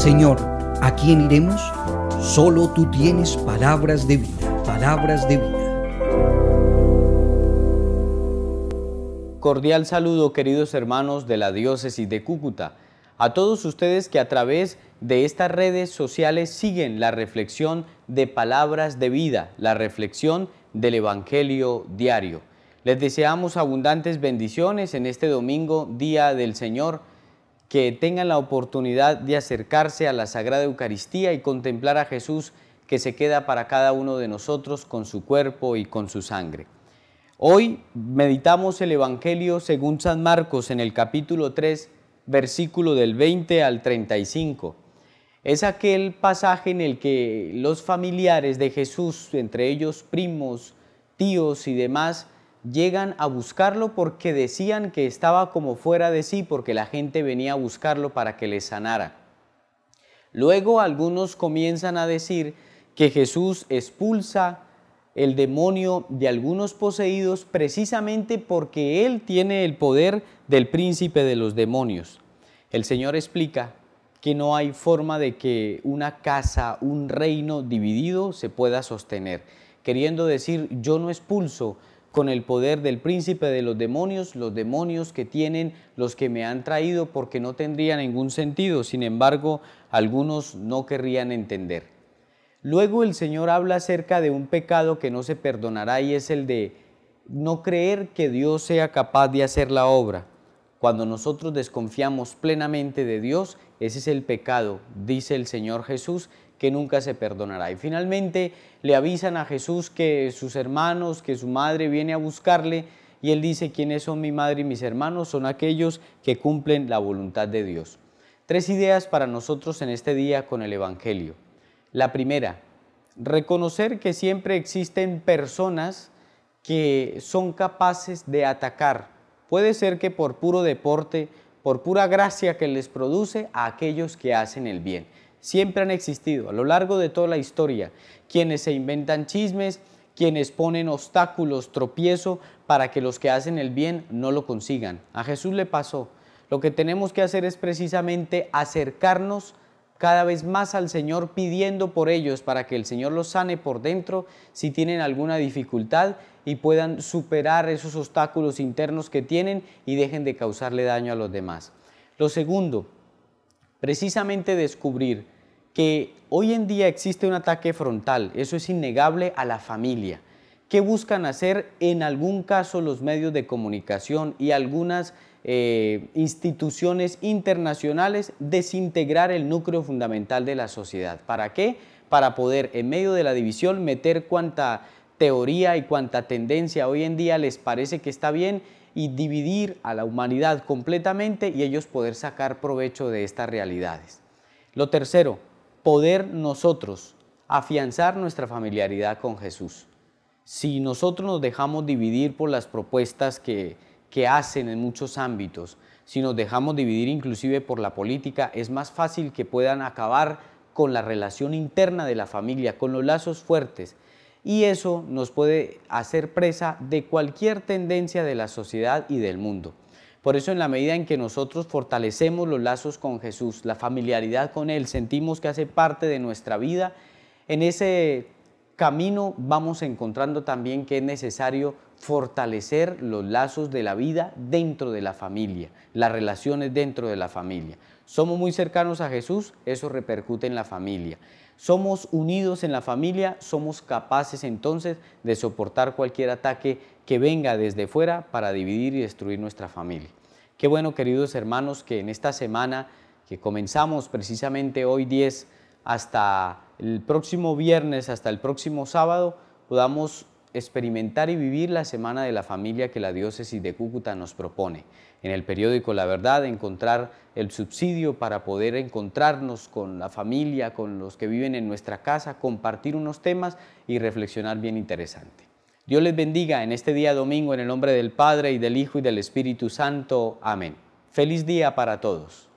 Señor, ¿a quién iremos? Solo tú tienes palabras de vida, palabras de vida. Cordial saludo queridos hermanos de la diócesis de Cúcuta. A todos ustedes que a través de estas redes sociales siguen la reflexión de palabras de vida, la reflexión del Evangelio diario. Les deseamos abundantes bendiciones en este domingo, Día del Señor que tengan la oportunidad de acercarse a la Sagrada Eucaristía y contemplar a Jesús que se queda para cada uno de nosotros con su cuerpo y con su sangre. Hoy meditamos el Evangelio según San Marcos en el capítulo 3, versículo del 20 al 35. Es aquel pasaje en el que los familiares de Jesús, entre ellos primos, tíos y demás, llegan a buscarlo porque decían que estaba como fuera de sí porque la gente venía a buscarlo para que le sanara. Luego algunos comienzan a decir que Jesús expulsa el demonio de algunos poseídos precisamente porque Él tiene el poder del príncipe de los demonios. El Señor explica que no hay forma de que una casa, un reino dividido se pueda sostener, queriendo decir yo no expulso con el poder del príncipe de los demonios, los demonios que tienen los que me han traído porque no tendría ningún sentido, sin embargo, algunos no querrían entender. Luego el Señor habla acerca de un pecado que no se perdonará y es el de no creer que Dios sea capaz de hacer la obra. Cuando nosotros desconfiamos plenamente de Dios, ese es el pecado, dice el Señor Jesús, que nunca se perdonará. Y finalmente le avisan a Jesús que sus hermanos, que su madre viene a buscarle y él dice, ¿quiénes son mi madre y mis hermanos? Son aquellos que cumplen la voluntad de Dios. Tres ideas para nosotros en este día con el Evangelio. La primera, reconocer que siempre existen personas que son capaces de atacar. Puede ser que por puro deporte, por pura gracia que les produce a aquellos que hacen el bien siempre han existido a lo largo de toda la historia, quienes se inventan chismes, quienes ponen obstáculos, tropiezo, para que los que hacen el bien no lo consigan. A Jesús le pasó. Lo que tenemos que hacer es precisamente acercarnos cada vez más al Señor pidiendo por ellos para que el Señor los sane por dentro si tienen alguna dificultad y puedan superar esos obstáculos internos que tienen y dejen de causarle daño a los demás. Lo segundo, precisamente descubrir que hoy en día existe un ataque frontal, eso es innegable a la familia. ¿Qué buscan hacer en algún caso los medios de comunicación y algunas eh, instituciones internacionales? Desintegrar el núcleo fundamental de la sociedad. ¿Para qué? Para poder en medio de la división meter cuanta teoría y cuanta tendencia hoy en día les parece que está bien y dividir a la humanidad completamente y ellos poder sacar provecho de estas realidades. Lo tercero, poder nosotros afianzar nuestra familiaridad con Jesús. Si nosotros nos dejamos dividir por las propuestas que, que hacen en muchos ámbitos, si nos dejamos dividir inclusive por la política, es más fácil que puedan acabar con la relación interna de la familia, con los lazos fuertes, y eso nos puede hacer presa de cualquier tendencia de la sociedad y del mundo. Por eso en la medida en que nosotros fortalecemos los lazos con Jesús, la familiaridad con Él, sentimos que hace parte de nuestra vida, en ese camino vamos encontrando también que es necesario fortalecer los lazos de la vida dentro de la familia, las relaciones dentro de la familia. Somos muy cercanos a Jesús, eso repercute en la familia. Somos unidos en la familia, somos capaces entonces de soportar cualquier ataque que venga desde fuera para dividir y destruir nuestra familia. Qué bueno, queridos hermanos, que en esta semana que comenzamos precisamente hoy 10 hasta el próximo viernes, hasta el próximo sábado, podamos experimentar y vivir la Semana de la Familia que la Diócesis de Cúcuta nos propone. En el periódico La Verdad encontrar el subsidio para poder encontrarnos con la familia, con los que viven en nuestra casa, compartir unos temas y reflexionar bien interesante. Dios les bendiga en este día domingo en el nombre del Padre y del Hijo y del Espíritu Santo. Amén. Feliz día para todos.